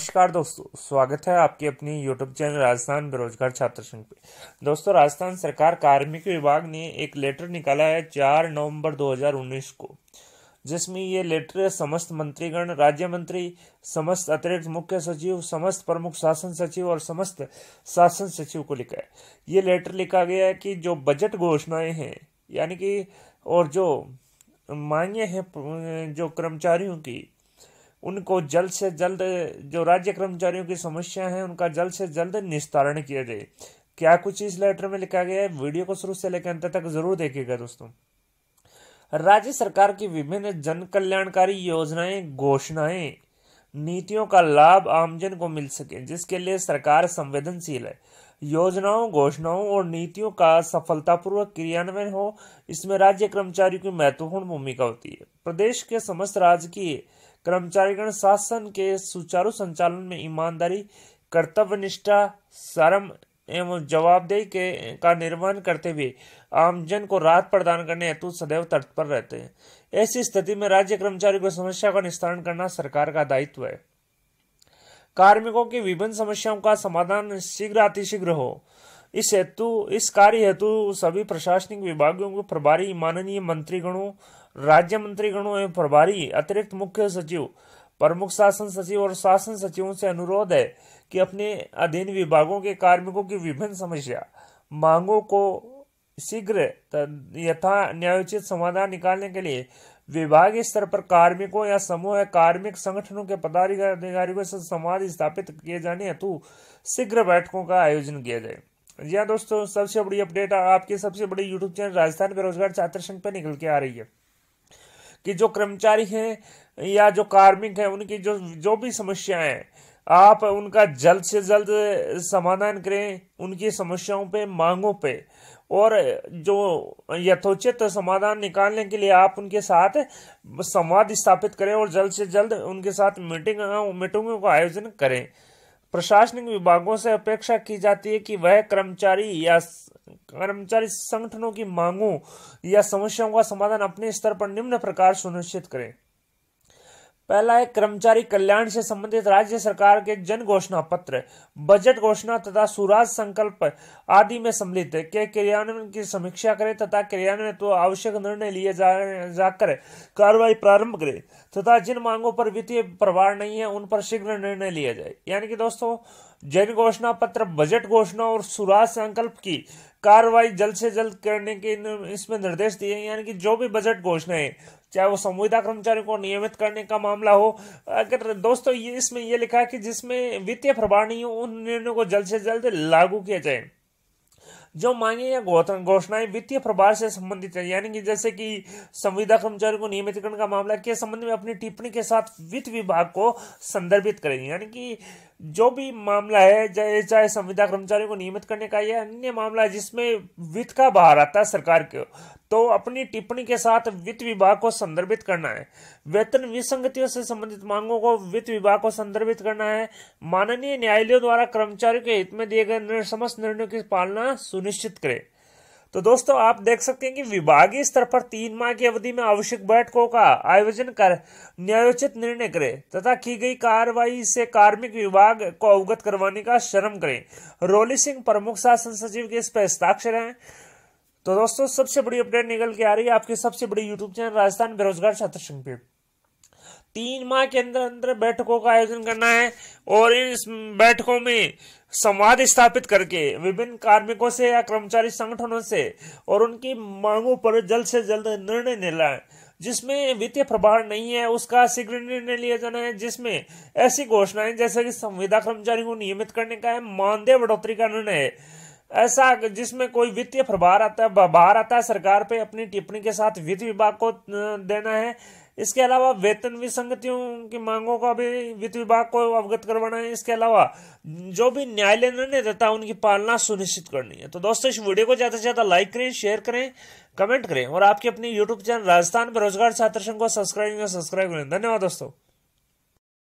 नमस्कार दोस्तों स्वागत है आपके अपने YouTube चैनल राजस्थान बेरोजगार छात्र संघ पे दोस्तों राजस्थान सरकार कार्मिक विभाग ने एक लेटर निकाला है 4 नवंबर 2019 को जिसमें ये लेटर समस्त मंत्रीगण राज्य मंत्री समस्त अतिरिक्त मुख्य सचिव समस्त प्रमुख शासन सचिव और समस्त शासन सचिव को लिखा है ये लेटर लिखा गया है कि जो बजट घोषणाएं हैं यानी कि और जो मांगे हैं जो कर्मचारियों की उनको जल्द से जल्द जो राज्य कर्मचारियों की समस्या है उनका जल्द से जल्द निस्तारण किया जाए क्या कुछ इस लेटर में लिखा गया है वीडियो को शुरू से लेकर अंत तक जरूर देखिएगा दोस्तों राज्य सरकार की विभिन्न जन कल्याणकारी योजनाएं घोषणाएं नीतियों का लाभ आमजन को मिल सके जिसके लिए सरकार संवेदनशील है योजनाओं घोषणाओं और नीतियों का सफलतापूर्वक क्रियान्वयन हो इसमें राज्य कर्मचारियों की महत्वपूर्ण भूमिका होती है प्रदेश के समस्त राजकीय कर्मचारीगण शासन के सुचारू संचालन में ईमानदारी कर्तव्य निष्ठा शर्म एवं जवाबदेही के का निर्वहन करते हुए आमजन को राहत प्रदान करने हेतु सदैव तत्पर रहते हैं ऐसी स्थिति में राज्य कर्मचारी को समस्या का निस्तारण करना सरकार का दायित्व है कार्मिकों की विभिन्न समस्याओं का समाधान शीघ्र अतिशीघ्र हो इस हेतु इस कार्य हेतु सभी प्रशासनिक विभागों के प्रभारी माननीय मंत्रीगणों राज्य मंत्रीगणों एवं प्रभारी अतिरिक्त मुख्य सचिव प्रमुख शासन सचिव और शासन सचिवों से अनुरोध है कि अपने अधीन विभागों के कार्मिकों की विभिन्न समस्या मांगों को शीघ्र यथा न्यायोचित समाधान निकालने के लिए विभागीय स्तर पर कार्मिकों या समूह या कार्मिक संगठनों के पदाधिकारियों से संवाद स्थापित किए जाने हेतु शीघ्र बैठकों का आयोजन किया जाए जी हाँ दोस्तों सबसे बड़ी अपडेट आपके सबसे बड़ी यूट्यूब चैनल राजस्थान बेरोजगार छात्र संघ पर निकल के आ रही है कि जो कर्मचारी हैं या जो कार्मिक हैं उनकी जो जो भी समस्याएं हैं आप उनका जल्द से जल्द समाधान करें उनकी समस्याओं पे मांगों पे और जो यथोचित समाधान निकालने के लिए आप उनके साथ संवाद स्थापित करें और जल्द से जल्द उनके साथ मीटिंग मीटिंगों का आयोजन करें प्रशासनिक विभागों से अपेक्षा की जाती है कि वह कर्मचारी या कर्मचारी संगठनों की मांगों या समस्याओं का समाधान अपने स्तर पर निम्न प्रकार सुनिश्चित करें पहला है कर्मचारी कल्याण से संबंधित राज्य सरकार के जन घोषणा पत्र बजट घोषणा तथा सुराज संकल्प आदि में सम्मिलित के क्रियान्वयन की समीक्षा करें तथा क्रियान्वयन तो आवश्यक निर्णय लिए जा, जाकर कार्रवाई प्रारंभ करें तथा जिन मांगों पर वित्तीय प्रभार नहीं है उन पर शीघ्र निर्णय लिया जाए यानी कि दोस्तों जन घोषणा पत्र बजट घोषणा और सुराज संकल्प की कार्रवाई जल्द से जल्द करने के इसमें निर्देश दिए हैं यानी कि जो भी बजट घोषणा है चाहे वो संविदा कर्मचारियों को नियमित करने का मामला हो अगर दोस्तों ये इसमें ये लिखा है कि जिसमें वित्तीय प्रभाव नहीं हो उन निर्णयों को जल्द से जल्द लागू किया जाए जो मांगे या घोषणाएं वित्तीय प्रभार से संबंधित है यानी कि जैसे कि संविदा कर्मचारियों को नियमितकरण का मामला के संबंध में अपनी टिप्पणी के साथ वित्त विभाग को संदर्भित करेंगे यानी कि जो भी मामला है चाहे संविदा कर्मचारियों को नियमित करने का या अन्य मामला जिसमें वित्त का बाहर आता है सरकार के तो अपनी टिप्पणी के साथ वित्त विभाग को संदर्भित करना है वेतन विसंगतियों से संबंधित मांगों को वित्त विभाग को संदर्भित करना है माननीय न्यायालयों द्वारा कर्मचारियों के हित में दिए गए समस्त निर्णयों की पालना सुनिश्चित करें तो दोस्तों आप देख सकते हैं कि विभागीय स्तर पर तीन माह की अवधि में आवश्यक बैठकों का आयोजन कर न्यायोचित निर्णय करें तथा की गई कार्रवाई से कार्मिक विभाग को अवगत करवाने का श्रम करें रोली सिंह प्रमुख शासन सचिव के इस पर हस्ताक्षर हैं तो दोस्तों सबसे बड़ी अपडेट निकल के आ रही है आपके सबसे बड़ी यूट्यूब चैनल राजस्थान बेरोजगार छात्र संघ पे तीन माह के अंदर अंदर बैठकों का आयोजन करना है और इन बैठकों में संवाद स्थापित करके विभिन्न कार्मिकों से या कर्मचारी संगठनों से और उनकी मांगों पर जल्द से जल्द निर्णय लेना जिसमें वित्तीय प्रभार नहीं है उसका शीघ्र निर्णय लिया जाना है जिसमें ऐसी घोषणाएं जैसे कि संविदा कर्मचारी को नियमित करने का है मानदेय बढ़ोतरी का निर्णय ऐसा जिसमें कोई वित्तीय प्रभार आता है बाहर आता है सरकार पे अपनी टिप्पणी के साथ वित्त विभाग को देना है इसके अलावा वेतन विसंगतियों की मांगों का भी वित्त विभाग को अवगत करवाना है इसके अलावा जो भी न्यायालय निर्णय देता है उनकी पालना सुनिश्चित करनी है तो दोस्तों इस वीडियो को ज्यादा से ज्यादा लाइक करें शेयर करें कमेंट करें और आपके अपने यूट्यूब चैनल राजस्थान बेरोजगार छात्र संघ को सब्सक्राइब सब्सक्राइब करें धन्यवाद दोस्तों